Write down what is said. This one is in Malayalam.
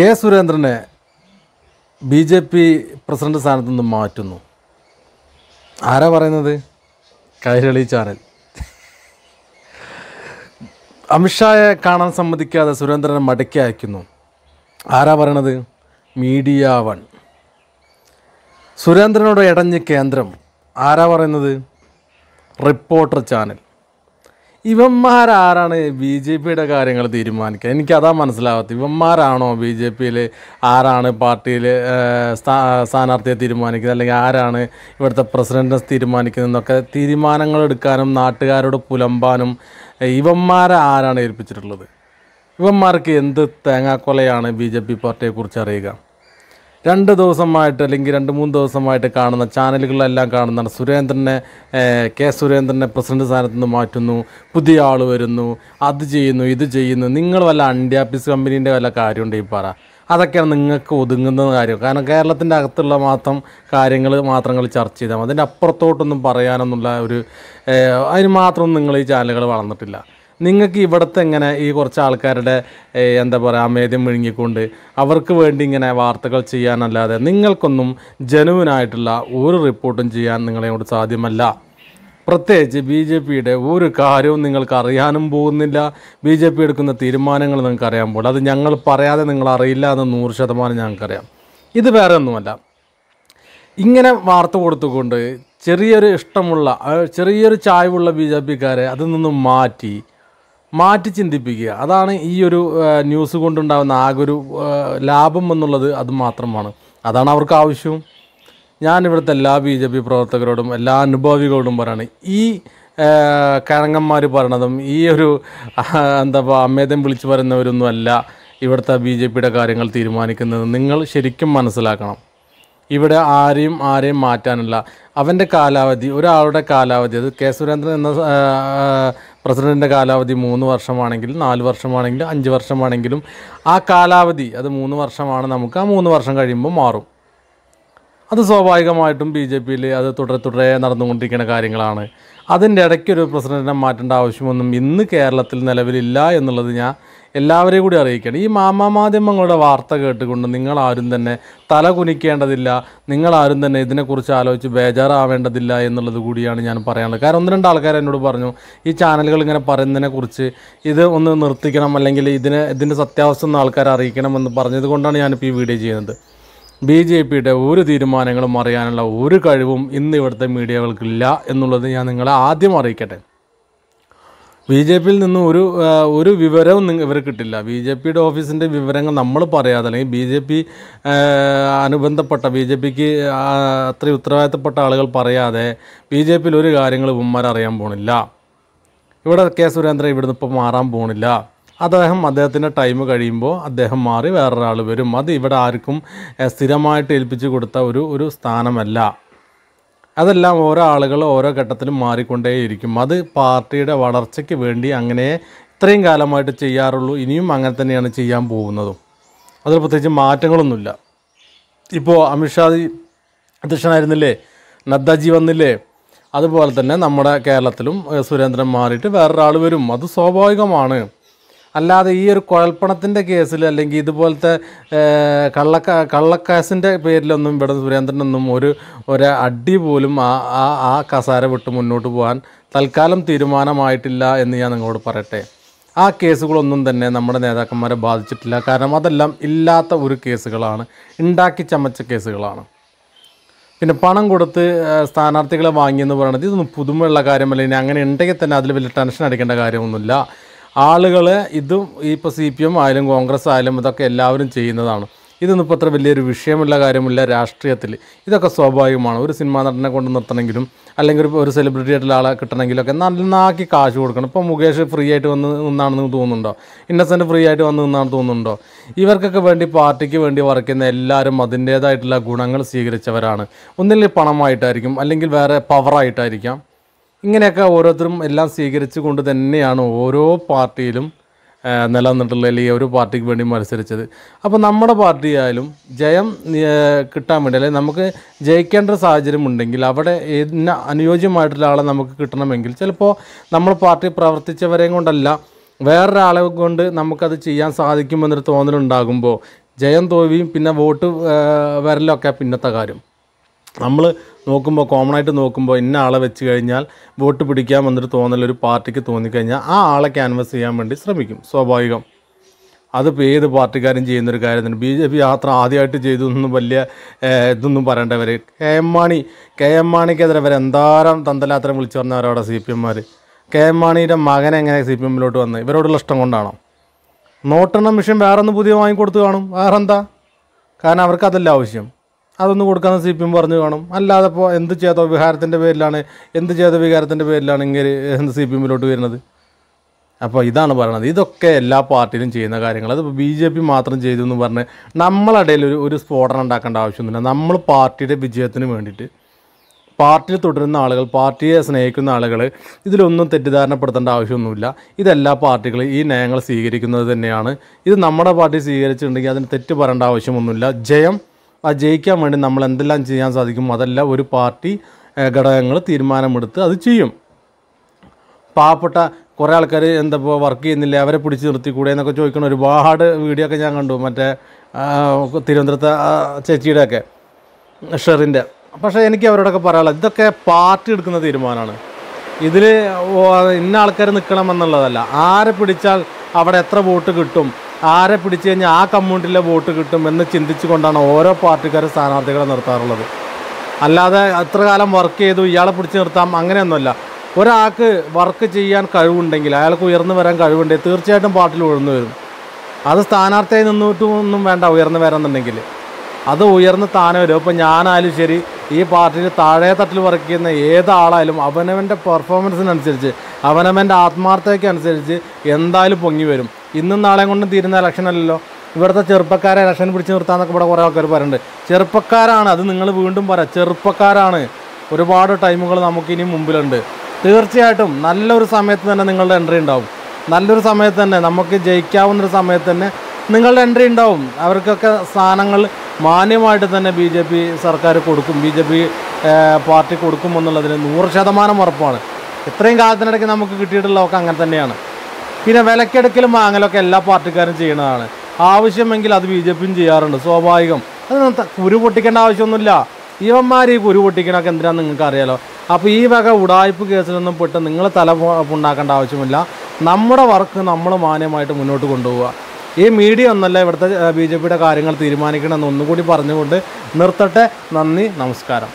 കെ സുരേന്ദ്രനെ ബി ജെ പി പ്രസിഡന്റ് സ്ഥാനത്തു നിന്ന് മാറ്റുന്നു ആരാ പറയുന്നത് കൈരളി ചാനൽ അമിത്ഷായെ കാണാൻ സമ്മതിക്കാതെ സുരേന്ദ്രനെ മടക്കി അയക്കുന്നു ആരാ പറയണത് മീഡിയ വൺ സുരേന്ദ്രനോട് ഇടഞ്ഞ് കേന്ദ്രം ആരാ പറയുന്നത് റിപ്പോർട്ടർ ചാനൽ ഇവന്മാരാരാണ് ബി ജെ പിയുടെ കാര്യങ്ങൾ തീരുമാനിക്കുക എനിക്കതാ മനസ്സിലാവാത്ത ഇവന്മാരാണോ ബി ജെ പിയിൽ ആരാണ് പാർട്ടിയിൽ സ്ഥാനാർത്ഥിയെ തീരുമാനിക്കുന്നത് അല്ലെങ്കിൽ ആരാണ് ഇവിടുത്തെ പ്രസിഡൻറ്റിനെ തീരുമാനിക്കുന്നതെന്നൊക്കെ തീരുമാനങ്ങൾ എടുക്കാനും നാട്ടുകാരോട് പുലമ്പാനും ഇവന്മാരെ ആരാണ് ഏൽപ്പിച്ചിട്ടുള്ളത് ഇവന്മാർക്ക് എന്ത് തേങ്ങാക്കൊലയാണ് ബി ജെ പി പാർട്ടിയെക്കുറിച്ച് അറിയുക രണ്ട് ദിവസമായിട്ട് അല്ലെങ്കിൽ രണ്ട് മൂന്ന് ദിവസമായിട്ട് കാണുന്ന ചാനലുകളിലെല്ലാം കാണുന്നതാണ് സുരേന്ദ്രനെ കെ സുരേന്ദ്രനെ പ്രസിഡന്റ് സ്ഥാനത്ത് നിന്ന് മാറ്റുന്നു പുതിയ ആൾ വരുന്നു അത് ചെയ്യുന്നു ഇത് ചെയ്യുന്നു നിങ്ങൾ വല്ല അണ്ടിയാപ്പീസ് കമ്പനീൻ്റെ വല്ല കാര്യമുണ്ട് ഈ പറ അതൊക്കെയാണ് നിങ്ങൾക്ക് ഒതുങ്ങുന്ന കാര്യം കാരണം കേരളത്തിൻ്റെ അകത്തുള്ള മാത്രം കാര്യങ്ങൾ മാത്രങ്ങൾ ചർച്ച ചെയ്താൽ മതി അതിൻ്റെ അപ്പുറത്തോട്ടൊന്നും പറയാനൊന്നുമില്ല ഒരു അതിന് മാത്രമൊന്നും നിങ്ങൾ ഈ ചാനലുകൾ വളർന്നിട്ടില്ല നിങ്ങൾക്ക് ഇവിടുത്തെ ഇങ്ങനെ ഈ കുറച്ച് ആൾക്കാരുടെ എന്താ പറയുക അമേദ്യം വിഴുങ്ങിക്കൊണ്ട് അവർക്ക് വേണ്ടി ഇങ്ങനെ വാർത്തകൾ ചെയ്യാനല്ലാതെ നിങ്ങൾക്കൊന്നും ജനുവിനായിട്ടുള്ള ഒരു റിപ്പോർട്ടും ചെയ്യാൻ നിങ്ങളെയോട് സാധ്യമല്ല പ്രത്യേകിച്ച് ബി ജെ പിയുടെ ഒരു കാര്യവും നിങ്ങൾക്ക് അറിയാനും പോകുന്നില്ല ബി ജെ പി എടുക്കുന്ന തീരുമാനങ്ങൾ നിങ്ങൾക്ക് അറിയാൻ പോലും അത് ഞങ്ങൾ പറയാതെ നിങ്ങൾ അറിയില്ല എന്ന് നൂറ് ശതമാനം ഞങ്ങൾക്കറിയാം ഇത് വേറെ ഒന്നുമല്ല ഇങ്ങനെ വാർത്ത കൊടുത്തുകൊണ്ട് ചെറിയൊരു ഇഷ്ടമുള്ള ചെറിയൊരു ചായവുള്ള ബി ജെ പിക്കാരെ അതിൽ നിന്നും മാറ്റി മാറ്റി ചിന്തിപ്പിക്കുക അതാണ് ഈ ഒരു ന്യൂസ് കൊണ്ടുണ്ടാകുന്ന ആകെ ഒരു ലാഭം എന്നുള്ളത് അത് മാത്രമാണ് അതാണ് അവർക്ക് ആവശ്യവും ഞാൻ എല്ലാ ബി ജെ പി പ്രവർത്തകരോടും എല്ലാ അനുഭവികളോടും പറയാണ് ഈ കഴങ്ങന്മാർ പറയണതും ഈ ഒരു എന്താ പറയുക അമ്മേദം വിളിച്ചു പറയുന്നവരൊന്നും അല്ല ഇവിടുത്തെ ബി ജെ പിയുടെ കാര്യങ്ങൾ തീരുമാനിക്കുന്നത് നിങ്ങൾ ശരിക്കും മനസ്സിലാക്കണം ഇവിടെ ആരെയും ആരെയും മാറ്റാനല്ല അവൻ്റെ കാലാവധി ഒരാളുടെ കാലാവധി അത് കെ സുരേന്ദ്രൻ എന്ന പ്രസിഡൻറ്റിൻ്റെ കാലാവധി മൂന്ന് വർഷമാണെങ്കിലും നാല് വർഷമാണെങ്കിലും അഞ്ച് വർഷമാണെങ്കിലും ആ കാലാവധി അത് മൂന്ന് വർഷമാണ് നമുക്ക് ആ മൂന്ന് വർഷം കഴിയുമ്പോൾ മാറും അത് സ്വാഭാവികമായിട്ടും ബി ജെ പിയിൽ അത് തുടരെ തുടരെ നടന്നുകൊണ്ടിരിക്കുന്ന കാര്യങ്ങളാണ് അതിൻ്റെ ഇടയ്ക്കൊരു പ്രസിഡന്റിനെ മാറ്റേണ്ട ആവശ്യമൊന്നും ഇന്ന് കേരളത്തിൽ നിലവിലില്ല എന്നുള്ളത് ഞാൻ എല്ലാവരെയും കൂടി അറിയിക്കണം ഈ മാമാമാധ്യമങ്ങളുടെ വാർത്ത കേട്ടുകൊണ്ട് നിങ്ങളാരും തന്നെ തല കുനിക്കേണ്ടതില്ല നിങ്ങളാരും തന്നെ ഇതിനെക്കുറിച്ച് ആലോചിച്ച് ബേജാറാവേണ്ടതില്ല എന്നുള്ളത് കൂടിയാണ് ഞാൻ പറയാനുള്ളത് കാരണം ഒന്ന് രണ്ട് ആൾക്കാർ എന്നോട് പറഞ്ഞു ഈ ചാനലുകൾ ഇങ്ങനെ പറയുന്നതിനെക്കുറിച്ച് ഇത് ഒന്ന് നിർത്തിക്കണം അല്ലെങ്കിൽ ഇതിനെ ഇതിൻ്റെ സത്യാവസ്ഥ ഒന്ന് ആൾക്കാരെ അറിയിക്കണം എന്ന് പറഞ്ഞത് കൊണ്ടാണ് ഞാനിപ്പോൾ ഈ വീഡിയോ ചെയ്യുന്നത് ബി ജെ പിയുടെ ഒരു തീരുമാനങ്ങളും അറിയാനുള്ള ഒരു കഴിവും ഇന്ന് ഇവിടുത്തെ മീഡിയകൾക്കില്ല എന്നുള്ളത് ഞാൻ നിങ്ങളെ ആദ്യം അറിയിക്കട്ടെ ബി ജെ പിയിൽ നിന്നും ഒരു ഒരു വിവരവും നിങ്ങൾ ഇവർ കിട്ടില്ല ബി ജെ പിയുടെ ഓഫീസിൻ്റെ വിവരങ്ങൾ നമ്മൾ പറയാതെ അല്ലെങ്കിൽ ബി ജെ പി അനുബന്ധപ്പെട്ട ബി ജെ പിക്ക് അത്രയും ഉത്തരവാദിത്തപ്പെട്ട ആളുകൾ പറയാതെ ബി ജെ പിയിൽ ഒരു കാര്യങ്ങളും ഉമ്മർ അറിയാൻ പോണില്ല ഇവിടെ കെ സുരേന്ദ്രൻ ഇവിടുന്ന് ഇപ്പോൾ മാറാൻ പോണില്ല അദ്ദേഹം അദ്ദേഹത്തിൻ്റെ ടൈം കഴിയുമ്പോൾ അദ്ദേഹം മാറി വേറൊരാൾ വരും അത് ഇവിടെ ആർക്കും സ്ഥിരമായിട്ട് ഏൽപ്പിച്ചു കൊടുത്ത ഒരു ഒരു സ്ഥാനമല്ല അതെല്ലാം ഓരോ ആളുകൾ ഓരോ ഘട്ടത്തിലും മാറിക്കൊണ്ടേയിരിക്കും അത് പാർട്ടിയുടെ വളർച്ചയ്ക്ക് വേണ്ടി അങ്ങനെ ഇത്രയും കാലമായിട്ട് ചെയ്യാറുള്ളൂ ഇനിയും അങ്ങനെ തന്നെയാണ് ചെയ്യാൻ പോകുന്നതും അതിൽ പ്രത്യേകിച്ച് മാറ്റങ്ങളൊന്നുമില്ല ഇപ്പോൾ അമിത്ഷാ അധ്യക്ഷനായിരുന്നില്ലേ നദ്ദാജി വന്നില്ലേ അതുപോലെ തന്നെ നമ്മുടെ കേരളത്തിലും സുരേന്ദ്രൻ മാറിയിട്ട് വേറൊരാൾ വരും അത് സ്വാഭാവികമാണ് അല്ലാതെ ഈ ഒരു കുഴൽപ്പണത്തിൻ്റെ കേസിൽ അല്ലെങ്കിൽ ഇതുപോലത്തെ കള്ളക്ക കള്ളക്കേസിൻ്റെ പേരിലൊന്നും ഇവിടെ സുരേന്ദ്രനൊന്നും ഒരു ഒരു അടി പോലും ആ ആ ആ കസാര വിട്ട് മുന്നോട്ട് പോകാൻ തൽക്കാലം തീരുമാനമായിട്ടില്ല എന്ന് ഞാൻ നിങ്ങളോട് പറയട്ടെ ആ കേസുകളൊന്നും തന്നെ നമ്മുടെ നേതാക്കന്മാരെ ബാധിച്ചിട്ടില്ല കാരണം അതെല്ലാം ഇല്ലാത്ത ഒരു കേസുകളാണ് ഉണ്ടാക്കി ചമച്ച കേസുകളാണ് പിന്നെ പണം കൊടുത്ത് സ്ഥാനാർത്ഥികളെ വാങ്ങിയെന്ന് പറയുന്നത് ഇതൊന്നും പുതുമയുള്ള കാര്യമല്ല ഇനി അങ്ങനെ ഉണ്ടെങ്കിൽ തന്നെ അതിൽ വലിയ ടെൻഷൻ അടിക്കേണ്ട കാര്യമൊന്നുമില്ല ആളുകൾ ഇതും ഇപ്പോൾ സി പി എം ആയാലും കോൺഗ്രസ് ആയാലും ഇതൊക്കെ എല്ലാവരും ചെയ്യുന്നതാണ് ഇതൊന്നും ഇപ്പോൾ അത്ര വലിയൊരു വിഷയമുള്ള കാര്യമില്ല രാഷ്ട്രീയത്തിൽ ഇതൊക്കെ സ്വാഭാവികമാണ് ഒരു സിനിമാ നടനെ കൊണ്ട് നിർത്തണമെങ്കിലും അല്ലെങ്കിൽ ഒരു സെലിബ്രിറ്റി ആയിട്ടുള്ള ആളെ കിട്ടണമെങ്കിലും ഒക്കെ നന്നാക്കി കാശ് കൊടുക്കണം ഇപ്പോൾ മുകേഷ് ഫ്രീ ആയിട്ട് വന്ന് നിന്നാണെന്ന് തോന്നുന്നുണ്ടോ ഇന്നസെൻ്റ് ഫ്രീ ആയിട്ട് വന്ന് നിന്നാണെന്ന് തോന്നുന്നുണ്ടോ ഇവർക്കൊക്കെ വേണ്ടി പാർട്ടിക്ക് വേണ്ടി വർക്കുന്ന എല്ലാവരും അതിൻ്റേതായിട്ടുള്ള ഗുണങ്ങൾ സ്വീകരിച്ചവരാണ് ഒന്നില്ലെങ്കിൽ പണമായിട്ടായിരിക്കും അല്ലെങ്കിൽ വേറെ പവറായിട്ടായിരിക്കാം ഇങ്ങനെയൊക്കെ ഓരോരുത്തരും എല്ലാം സ്വീകരിച്ചു കൊണ്ട് തന്നെയാണ് ഓരോ പാർട്ടിയിലും നിലനിന്നിട്ടുള്ള അല്ലെങ്കിൽ ഒരു പാർട്ടിക്ക് വേണ്ടി മത്സരിച്ചത് അപ്പോൾ നമ്മുടെ പാർട്ടി ആയാലും ജയം കിട്ടാൻ വേണ്ടി അല്ലെങ്കിൽ നമുക്ക് ജയിക്കേണ്ട ഒരു സാഹചര്യം ഉണ്ടെങ്കിൽ അവിടെ ഏതിന് അനുയോജ്യമായിട്ടുള്ള ആളെ നമുക്ക് കിട്ടണമെങ്കിൽ ചിലപ്പോൾ നമ്മൾ പാർട്ടി പ്രവർത്തിച്ചവരെയും കൊണ്ടല്ല വേറൊരാളെ കൊണ്ട് നമുക്കത് ചെയ്യാൻ സാധിക്കുമെന്നൊരു തോന്നലുണ്ടാകുമ്പോൾ ജയം തോൽവിയും പിന്നെ വോട്ട് വരലൊക്കെ പിന്നത്തെ കാര്യം നമ്മൾ നോക്കുമ്പോൾ കോമൺ ആയിട്ട് നോക്കുമ്പോൾ ഇന്ന ആളെ വെച്ച് കഴിഞ്ഞാൽ വോട്ട് പിടിക്കാൻ വന്നിട്ട് തോന്നലൊരു പാർട്ടിക്ക് തോന്നിക്കഴിഞ്ഞാൽ ആ ആളെ ക്യാൻവസ് ചെയ്യാൻ വേണ്ടി ശ്രമിക്കും സ്വാഭാവികം അതിപ്പോൾ ഏത് പാർട്ടിക്കാരും ചെയ്യുന്നൊരു കാര്യം തന്നെ ബി ജെ പി യാത്ര ആദ്യമായിട്ട് ചെയ്തു എന്ന് വലിയ ഇതൊന്നും പറയേണ്ടവർ K M Mani K M മാണിക്കെതിരെ വരെ എന്താരം തന്തലാത്രം വിളിച്ചു പറഞ്ഞവരവിടെ സി പി എംമാർ കെ എം മാണിയുടെ മകൻ എങ്ങനെ സി പി എമ്മിലോട്ട് വന്നത് ഇവരോടുള്ള ഇഷ്ടം കൊണ്ടാണോ നോട്ടെണ്ണം മിഷൻ ഒന്ന് പുതിയ വാങ്ങിക്കൊടുത്ത് കാണും വേറെന്താ കാരണം അവർക്ക് അതല്ല ആവശ്യം അതൊന്നും കൊടുക്കാമെന്ന് സി പി എം പറഞ്ഞു കാണും അല്ലാതെ ഇപ്പോൾ എന്ത് ചെയ്തോ വിഹാരത്തിൻ്റെ പേരിലാണ് എന്ത് ചെയ്ത വികാരത്തിൻ്റെ പേരിലാണ് ഇങ്ങനെ എന്ത് സി പി എമ്മിലോട്ട് വരുന്നത് അപ്പോൾ ഇതാണ് പറയണത് ഇതൊക്കെ എല്ലാ പാർട്ടിയിലും ചെയ്യുന്ന കാര്യങ്ങൾ അതിപ്പോൾ ബി ജെ പി മാത്രം ചെയ്തു എന്ന് പറഞ്ഞ് നമ്മളിടയിൽ ഒരു ഒരു സ്ഫോടനം ഉണ്ടാക്കേണ്ട ആവശ്യമൊന്നുമില്ല നമ്മൾ പാർട്ടിയുടെ വിജയത്തിന് വേണ്ടിയിട്ട് പാർട്ടിയിൽ തുടരുന്ന ആളുകൾ പാർട്ടിയെ സ്നേഹിക്കുന്ന ആളുകൾ ഇതിലൊന്നും തെറ്റിദ്ധാരണപ്പെടുത്തേണ്ട ആവശ്യമൊന്നുമില്ല ഇതെല്ലാ പാർട്ടികളും ഈ നയങ്ങൾ സ്വീകരിക്കുന്നത് തന്നെയാണ് ഇത് നമ്മുടെ പാർട്ടി സ്വീകരിച്ചിട്ടുണ്ടെങ്കിൽ അതിന് തെറ്റ് പറയേണ്ട ആവശ്യമൊന്നുമില്ല ജയം ആ ജയിക്കാൻ വേണ്ടി നമ്മൾ എന്തെല്ലാം ചെയ്യാൻ സാധിക്കും അതെല്ലാം ഒരു പാർട്ടി ഘടകങ്ങൾ തീരുമാനമെടുത്ത് അത് ചെയ്യും പാവപ്പെട്ട കുറേ ആൾക്കാർ എന്താ ഇപ്പോൾ വർക്ക് ചെയ്യുന്നില്ല അവരെ പിടിച്ച് നിർത്തിക്കൂടെ എന്നൊക്കെ ചോദിക്കണ ഒരുപാട് വീഡിയോ ഒക്കെ ഞാൻ കണ്ടു മറ്റേ തിരുവനന്തപുരത്തെ ചേച്ചിയുടെ ഒക്കെ ഷെറിൻ്റെ പക്ഷേ എനിക്ക് അവരോടൊക്കെ പറയാനുള്ളത് ഇതൊക്കെ പാർട്ടി എടുക്കുന്ന തീരുമാനമാണ് ഇതിൽ ഇന്ന ആൾക്കാർ നിൽക്കണം എന്നുള്ളതല്ല ആരെ പിടിച്ചാൽ അവിടെ എത്ര വോട്ട് കിട്ടും ആരെ പിടിച്ചു കഴിഞ്ഞാൽ ആ കമ്മ്യൂണിറ്റിയിലെ വോട്ട് കിട്ടും എന്ന് ചിന്തിച്ചു കൊണ്ടാണ് ഓരോ പാർട്ടിക്കാരും സ്ഥാനാർത്ഥികളെ നിർത്താറുള്ളത് അല്ലാതെ എത്ര കാലം വർക്ക് ചെയ്തു ഇയാളെ പിടിച്ച് നിർത്താം അങ്ങനെയൊന്നുമല്ല ഒരാൾക്ക് വർക്ക് ചെയ്യാൻ കഴിവുണ്ടെങ്കിൽ അയാൾക്ക് ഉയർന്നു വരാൻ കഴിവുണ്ടെങ്കിൽ തീർച്ചയായിട്ടും പാർട്ടിൽ ഉയർന്നു വരും അത് സ്ഥാനാർത്ഥിയായി നിന്നിട്ടൊന്നും വേണ്ട ഉയർന്നു വരാമെന്നുണ്ടെങ്കിൽ അത് ഉയർന്ന് താനെ വരും അപ്പോൾ ഞാനായാലും ശരി ഈ പാർട്ടിയിൽ താഴെ തട്ടിൽ വർക്ക് ചെയ്യുന്ന ഏതാളായാലും അവനവൻ്റെ പെർഫോമൻസിനനുസരിച്ച് അവനവൻ്റെ ആത്മാർത്ഥതയ്ക്കനുസരിച്ച് എന്തായാലും പൊങ്ങി വരും ഇന്നും നാളെ കൊണ്ടും തീരുന്ന അല്ലല്ലോ ഇവിടുത്തെ ചെറുപ്പക്കാരെ ഇലക്ഷൻ പിടിച്ചു നിർത്താന്നൊക്കെ ഇവിടെ കുറേ ആൾക്കാർ പറയുന്നുണ്ട് ചെറുപ്പക്കാരാണ് അത് നിങ്ങൾ വീണ്ടും പറയാം ചെറുപ്പക്കാരാണ് ഒരുപാട് ടൈമുകൾ നമുക്കിനി മുമ്പിലുണ്ട് തീർച്ചയായിട്ടും നല്ലൊരു സമയത്ത് തന്നെ നിങ്ങളുടെ എൻട്രി ഉണ്ടാവും നല്ലൊരു സമയത്ത് തന്നെ നമുക്ക് ജയിക്കാവുന്നൊരു സമയത്ത് തന്നെ നിങ്ങളുടെ എൻട്രി ഉണ്ടാവും അവർക്കൊക്കെ സ്ഥാനങ്ങൾ മാന്യമായിട്ട് തന്നെ ബി ജെ പി സർക്കാർ കൊടുക്കും ബി ജെ പി പാർട്ടി കൊടുക്കുമെന്നുള്ളതിന് നൂറ് ശതമാനം ഉറപ്പാണ് ഇത്രയും കാലത്തിനിടയ്ക്ക് നമുക്ക് കിട്ടിയിട്ടുള്ളതൊക്കെ അങ്ങനെ തന്നെയാണ് പിന്നെ വിലക്കെടുക്കലും വാങ്ങലൊക്കെ എല്ലാ പാർട്ടിക്കാരും ചെയ്യുന്നതാണ് ആവശ്യമെങ്കിൽ അത് ബി ജെ പിയും ചെയ്യാറുണ്ട് സ്വാഭാവികം അത് കുരു പൊട്ടിക്കേണ്ട ആവശ്യമൊന്നുമില്ല ഇവന്മാർ ഈ കുരു പൊട്ടിക്കണൊക്കെ എന്തിനാണെന്ന് നിങ്ങൾക്ക് അറിയാലോ അപ്പോൾ ഈ വക ഉടായ്പ കേസിലൊന്നും പെട്ട് നിങ്ങൾ തല ഉണ്ടാക്കേണ്ട ആവശ്യമില്ല നമ്മുടെ വർക്ക് നമ്മൾ മാന്യമായിട്ട് മുന്നോട്ട് കൊണ്ടുപോവുക ഈ മീഡിയ ഒന്നല്ല ഇവിടുത്തെ ബി ജെ പിയുടെ കാര്യങ്ങൾ തീരുമാനിക്കണമെന്ന് ഒന്നുകൂടി പറഞ്ഞുകൊണ്ട് നിർത്തട്ടെ നന്ദി നമസ്കാരം